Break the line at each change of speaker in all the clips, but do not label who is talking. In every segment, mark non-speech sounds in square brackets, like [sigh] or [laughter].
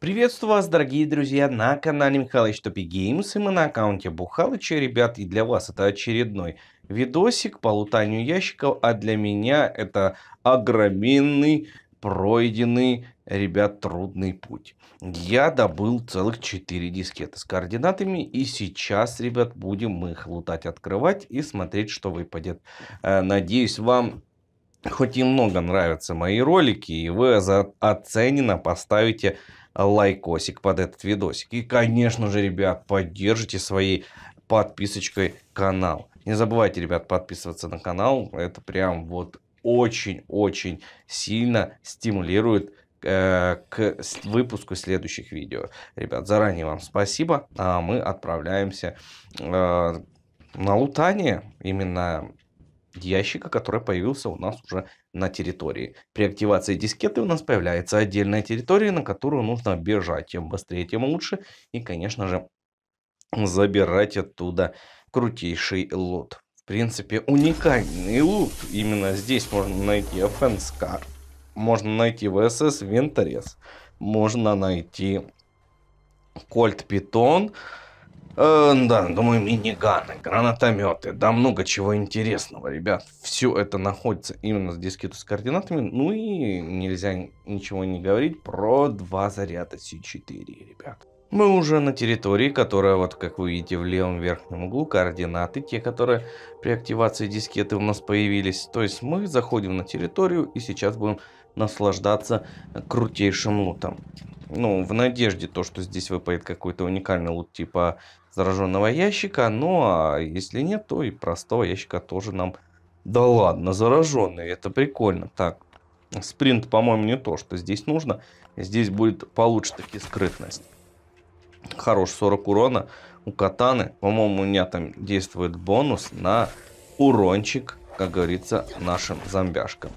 Приветствую вас, дорогие друзья, на канале Михалыч Топи Геймс и мы на аккаунте Бухалыча. Ребят, и для вас это очередной видосик по лутанию ящиков, а для меня это огроменный, пройденный, ребят, трудный путь. Я добыл целых 4 дискеты с координатами и сейчас, ребят, будем их лутать, открывать и смотреть, что выпадет. Э, надеюсь, вам хоть немного нравятся мои ролики и вы за оценено поставите лайкосик под этот видосик. И, конечно же, ребят, поддержите своей подписочкой канал. Не забывайте, ребят, подписываться на канал. Это прям вот очень-очень сильно стимулирует э, к выпуску следующих видео. Ребят, заранее вам спасибо. А мы отправляемся э, на лутание именно ящика, который появился у нас уже на территории. При активации дискеты у нас появляется отдельная территория, на которую нужно бежать. Тем быстрее, тем лучше. И, конечно же, забирать оттуда крутейший лут. В принципе, уникальный лут. Именно здесь можно найти Offense Можно найти VSS Винторез. Можно найти Кольт Питон. Питон Э, да, думаю, миниганы, гранатометы, да много чего интересного, ребят. Все это находится именно с дискету с координатами. Ну и нельзя ничего не говорить про два заряда C4, ребят. Мы уже на территории, которая, вот как вы видите в левом верхнем углу, координаты, те, которые при активации дискеты у нас появились. То есть мы заходим на территорию и сейчас будем наслаждаться крутейшим лутом. Ну, в надежде то, что здесь выпадет какой-то уникальный лут типа зараженного ящика. Ну а если нет, то и простого ящика тоже нам... Да ладно, зараженный, это прикольно. Так, спринт, по-моему, не то, что здесь нужно. Здесь будет получше таки скрытность. Хорош, 40 урона у катаны. По-моему, у меня там действует бонус на урончик, как говорится, нашим зомбяшкам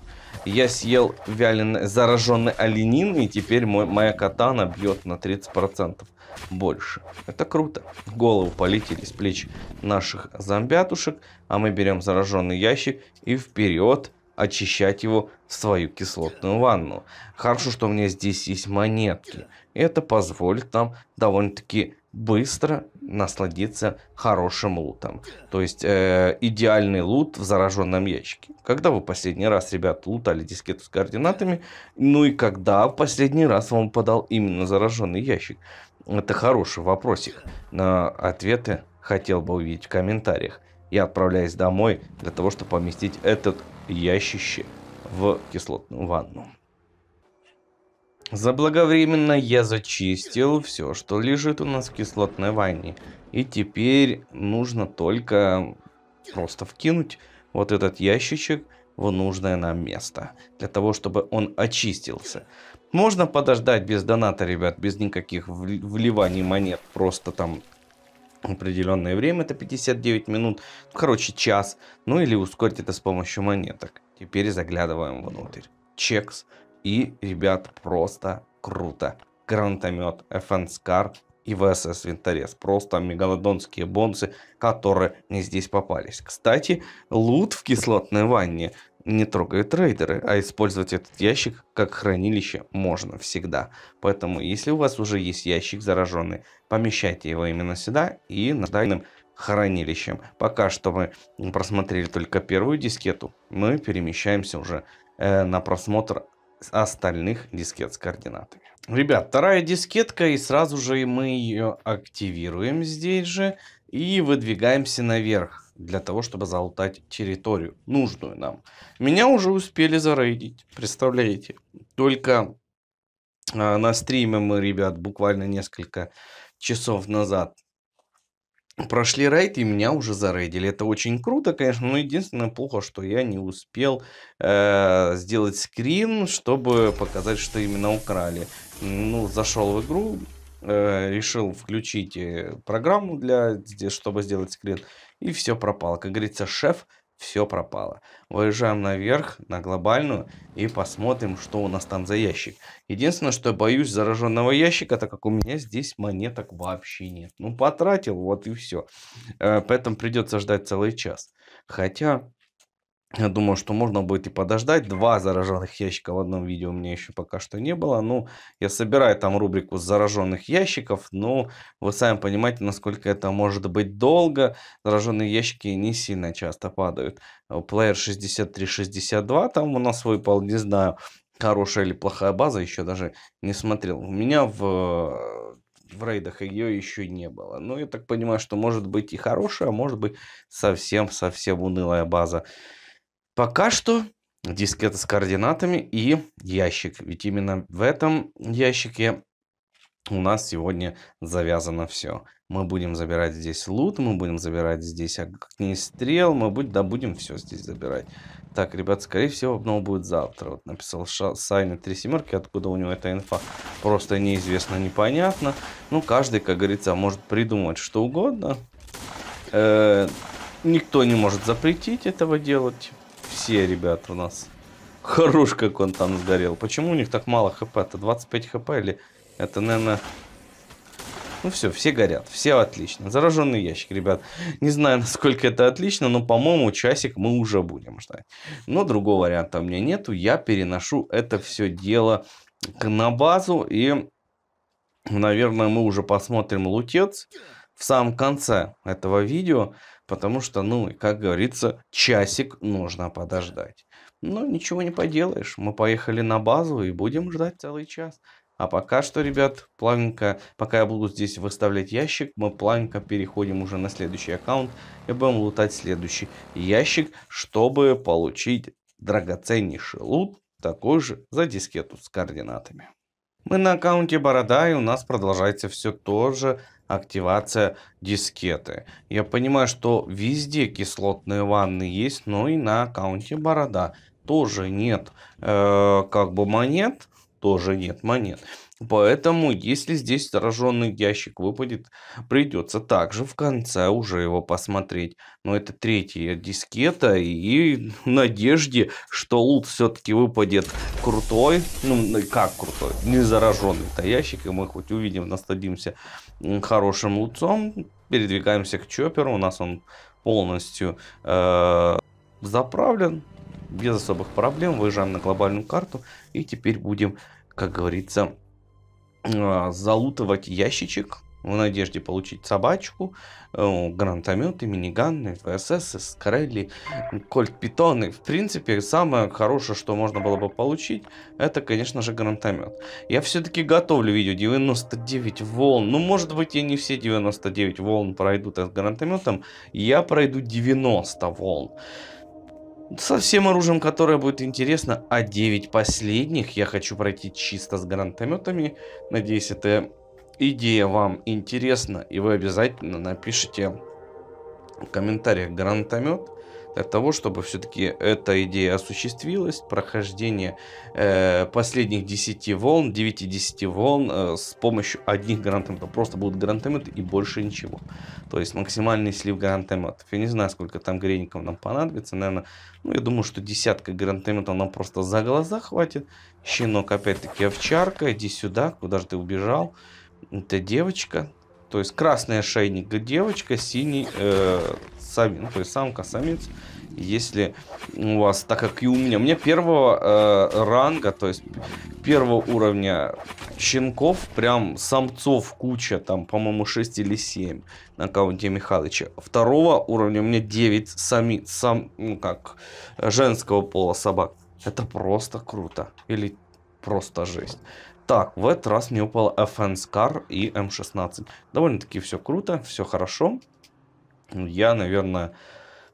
я съел вяленый, зараженный оленин, и теперь мой, моя катана бьет на 30% больше. Это круто. Голову полетели с плеч наших зомбятушек, а мы берем зараженный ящик и вперед очищать его в свою кислотную ванну. Хорошо, что у меня здесь есть монетки. Это позволит нам довольно-таки быстро насладиться хорошим лутом. То есть э, идеальный лут в зараженном ящике. Когда вы последний раз, ребят, лутали дискету с координатами, ну и когда в последний раз вам подал именно зараженный ящик? Это хороший вопросик. На ответы хотел бы увидеть в комментариях. Я отправляюсь домой для того, чтобы поместить этот ящище в кислотную ванну. Заблаговременно я зачистил все, что лежит у нас в кислотной ванне. И теперь нужно только просто вкинуть вот этот ящичек в нужное нам место. Для того, чтобы он очистился. Можно подождать без доната, ребят, без никаких вливаний монет. Просто там определенное время, это 59 минут, короче час, ну или ускорить это с помощью монеток. Теперь заглядываем внутрь. Чекс, и, ребят, просто круто. Гранатомет, ФНСКАР и ВСС Винторез. Просто мегалодонские бонусы, которые не здесь попались. Кстати, лут в кислотной ванне не трогают трейдеры, а использовать этот ящик как хранилище можно всегда. Поэтому, если у вас уже есть ящик зараженный, помещайте его именно сюда и наждайным хранилищем. Пока что мы просмотрели только первую дискету, мы перемещаемся уже э, на просмотр остальных дискет с координатами. Ребят, вторая дискетка, и сразу же мы ее активируем здесь же и выдвигаемся наверх для того, чтобы залутать территорию, нужную нам. Меня уже успели зарейдить, представляете? Только э, на стриме мы, ребят, буквально несколько часов назад прошли рейд и меня уже зарейдили. Это очень круто, конечно, но единственное плохо, что я не успел э, сделать скрин, чтобы показать, что именно украли. Ну, зашел в игру, э, решил включить э, программу, для, чтобы сделать скрин, и все пропало. Как говорится, шеф все пропало. Выезжаем наверх, на глобальную, и посмотрим, что у нас там за ящик. Единственное, что я боюсь зараженного ящика, так как у меня здесь монеток вообще нет. Ну, потратил, вот и все. Э, поэтому придется ждать целый час. Хотя, я думаю, что можно будет и подождать. Два зараженных ящика в одном видео у меня еще пока что не было. Ну, я собираю там рубрику зараженных ящиков. Но вы сами понимаете, насколько это может быть долго. Зараженные ящики не сильно часто падают. Э, плеер 6362 там у нас выпал, не знаю, хорошая или плохая база, еще даже не смотрел. У меня в э, в рейдах ее еще не было. Но ну, я так понимаю, что может быть и хорошая, а может быть совсем-совсем унылая база. Пока что дискета с координатами и ящик. Ведь именно в этом ящике у нас сегодня завязано все. Мы будем забирать здесь лут, мы будем забирать здесь огнестрел, мы будем, да, будем все здесь забирать. Так, ребят, скорее всего, обнова будет завтра. Вот написал Ша Сайна три семерки, откуда у него эта инфа, просто неизвестно, непонятно. Ну, каждый, как говорится, может придумать что угодно. Э -э никто не может запретить этого делать все ребята у нас. Хорош, как он там сгорел. Почему у них так мало хп? Это 25 хп или... Это, наверное... Ну все, все горят, все отлично. Зараженный ящик, ребят. Не знаю, [laughs] насколько это отлично, но, по-моему, часик мы уже будем ждать. Но другого варианта у меня нету. Я переношу это все дело на базу. И, наверное, мы уже посмотрим лутец в самом конце этого видео. Потому что, ну, как говорится, часик нужно подождать. Но ну, ничего не поделаешь. Мы поехали на базу и будем ждать целый час. А пока что, ребят, планка, пока я буду здесь выставлять ящик, мы планка переходим уже на следующий аккаунт и будем лутать следующий ящик, чтобы получить драгоценнейший лут, такой же за дискету с координатами. Мы на аккаунте Борода и у нас продолжается все то же активация дискеты. Я понимаю, что везде кислотные ванны есть, но и на аккаунте Борода тоже нет э, как бы монет, тоже нет монет. Поэтому, если здесь зараженный ящик выпадет, придется также в конце уже его посмотреть. Но это третья дискета, и [laughs] в надежде, что лут все-таки выпадет крутой, ну как крутой, не зараженный-то ящик, и мы хоть увидим, насладимся хорошим лутцом, передвигаемся к чоперу, у нас он полностью э, заправлен, без особых проблем, выезжаем на глобальную карту, и теперь будем, как говорится, а, залутывать ящичек в надежде получить собачку, э, гранатометы, миниганы, ФСС, Скрелли, Кольт Питоны. В принципе, самое хорошее, что можно было бы получить, это, конечно же, гранатомет. Я все-таки готовлю видео 99 волн. Ну, может быть, я не все 99 волн пройдут с гранатометом. Я пройду 90 волн. Со всем оружием, которое будет интересно. А 9 последних я хочу пройти чисто с гранатометами. Надеюсь, эта идея вам интересна. И вы обязательно напишите в комментариях гранатомет для того, чтобы все-таки эта идея осуществилась, прохождение э, последних 10 волн, 9-10 волн э, с помощью одних грантеметов. Просто будут грантеметы и больше ничего. То есть максимальный слив грантеметов. Я не знаю, сколько там греников нам понадобится. Наверное, ну я думаю, что десятка грантеметов нам просто за глаза хватит. Щенок опять-таки овчарка, иди сюда, куда же ты убежал. Это девочка, то есть красный ошейник девочка, синий э, самин, ну, то есть самка самец если у вас, так как и у меня, у меня первого э, ранга, то есть первого уровня щенков, прям самцов куча, там, по-моему, 6 или 7 на аккаунте Михалыча. Второго уровня у меня 9 сами, сам, ну как, женского пола собак. Это просто круто. Или просто жесть. Так, в этот раз мне упал FN Scar и М16. Довольно-таки все круто, все хорошо. Я, наверное,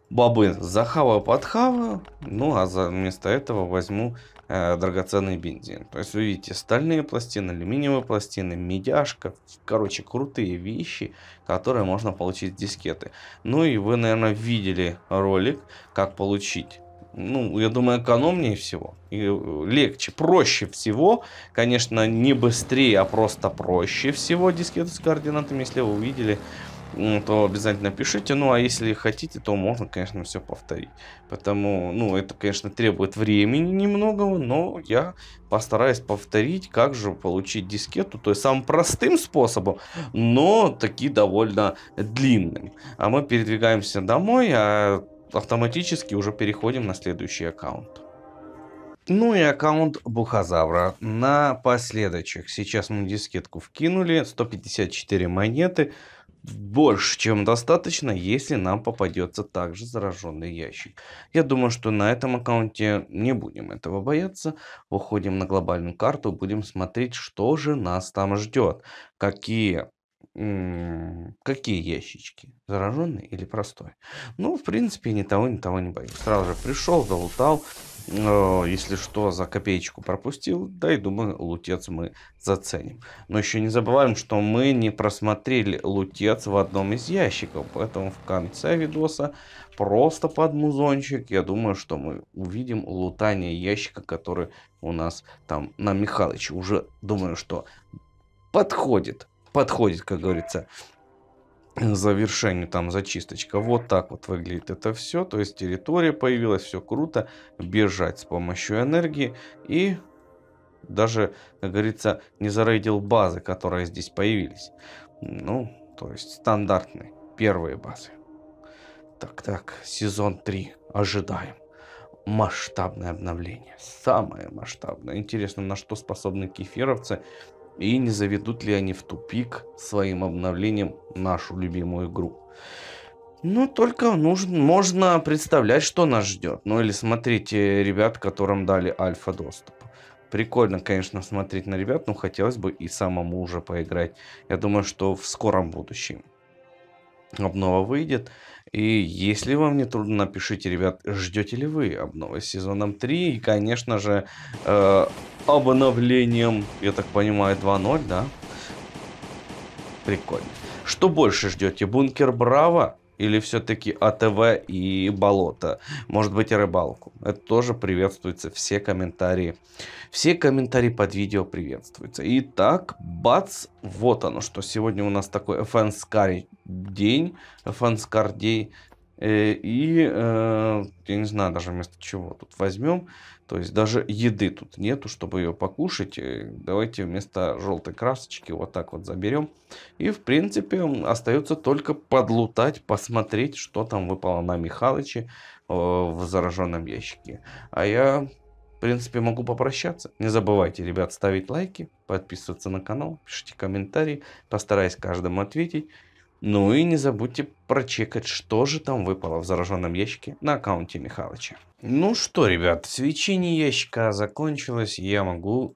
бобы захаваю-подхаваю, ну а за, вместо этого возьму э, драгоценный бензин. То есть вы видите стальные пластины, алюминиевые пластины, медяшка, короче крутые вещи, которые можно получить с дискеты. Ну и вы, наверное, видели ролик, как получить ну, я думаю, экономнее всего и э, легче, проще всего, конечно, не быстрее, а просто проще всего дискету с координатами, если вы увидели ну, то обязательно пишите. Ну, а если хотите, то можно, конечно, все повторить. Потому, ну, это, конечно, требует времени немного, но я постараюсь повторить, как же получить дискету, то есть самым простым способом, но таки довольно длинным. А мы передвигаемся домой, а автоматически уже переходим на следующий аккаунт. Ну и аккаунт Бухозавра. Напоследочек. Сейчас мы дискетку вкинули. 154 монеты больше, чем достаточно, если нам попадется также зараженный ящик. Я думаю, что на этом аккаунте не будем этого бояться. Выходим на глобальную карту, будем смотреть, что же нас там ждет. Какие какие ящички? Зараженный или простой? Ну, в принципе, ни того, ни того не боюсь. Сразу же пришел, долутал но Если что, за копеечку пропустил, да и думаю, лутец мы заценим. Но еще не забываем, что мы не просмотрели лутец в одном из ящиков, поэтому в конце видоса просто под музончик, я думаю, что мы увидим лутание ящика, который у нас там на Михалыч Уже думаю, что подходит, подходит, как говорится, завершению, там зачисточка. Вот так вот выглядит это все. То есть территория появилась, все круто. Бежать с помощью энергии и даже, как говорится, не зарейдил базы, которые здесь появились. Ну, то есть стандартные первые базы. Так, так, сезон 3 ожидаем. Масштабное обновление. Самое масштабное. Интересно, на что способны кефировцы и не заведут ли они в тупик своим обновлением нашу любимую игру. Ну, только нужно, можно представлять, что нас ждет. Ну, или смотрите ребят, которым дали альфа-доступ. Прикольно, конечно, смотреть на ребят, но хотелось бы и самому уже поиграть. Я думаю, что в скором будущем обнова выйдет. И если вам не трудно, напишите, ребят, ждете ли вы обновы с сезоном 3 и, конечно же, э, обновлением, я так понимаю, 2.0, да? Прикольно. Что больше ждете? Бункер Браво? Или все-таки АТВ и болото? Может быть и рыбалку? Это тоже приветствуется. Все комментарии. Все комментарии под видео приветствуются. Итак, бац, вот оно что. Сегодня у нас такой фэнскарий день. Фэнскардей. И, э, я не знаю даже вместо чего тут возьмем. То есть даже еды тут нету, чтобы ее покушать. Э, давайте вместо желтой красочки вот так вот заберем. И в принципе остается только подлутать, посмотреть, что там выпало на Михалыче э, в зараженном ящике. А я в принципе, могу попрощаться. Не забывайте, ребят, ставить лайки, подписываться на канал, пишите комментарии. Постараюсь каждому ответить. Ну и не забудьте прочекать, что же там выпало в зараженном ящике на аккаунте Михалыча. Ну что, ребят, свечение ящика закончилось, я могу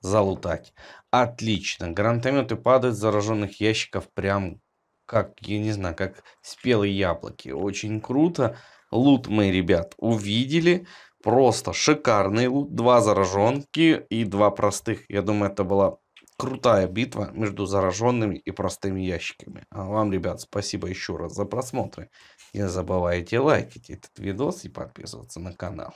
залутать. Отлично, гранатометы падают с зараженных ящиков прям как, я не знаю, как спелые яблоки. Очень круто. Лут мы, ребят, увидели. Просто шикарный лут. Два зараженки и два простых. Я думаю, это была крутая битва между зараженными и простыми ящиками. А вам, ребят, спасибо еще раз за просмотры. Не забывайте лайкать этот видос и подписываться на канал.